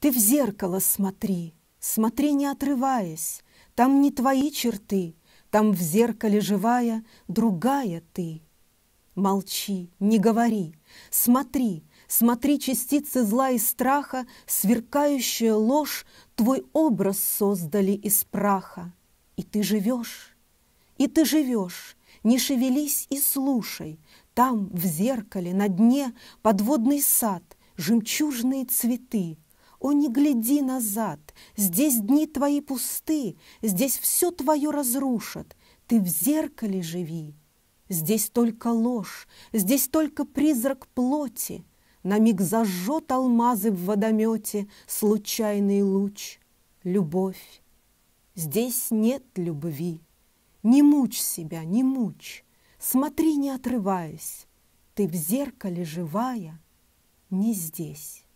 Ты в зеркало смотри, смотри не отрываясь, Там не твои черты, там в зеркале живая Другая ты. Молчи, не говори, смотри, Смотри частицы зла и страха, Сверкающая ложь, Твой образ создали из праха. И ты живешь, и ты живешь, Не шевелись и слушай, Там, в зеркале, на дне, Подводный сад, жемчужные цветы — о, не гляди назад, здесь дни твои пусты, Здесь все твое разрушат, ты в зеркале живи. Здесь только ложь, здесь только призрак плоти, На миг зажжет алмазы в водомете Случайный луч, любовь. Здесь нет любви. Не мучь себя, не мучь, Смотри, не отрываясь, Ты в зеркале живая, не здесь.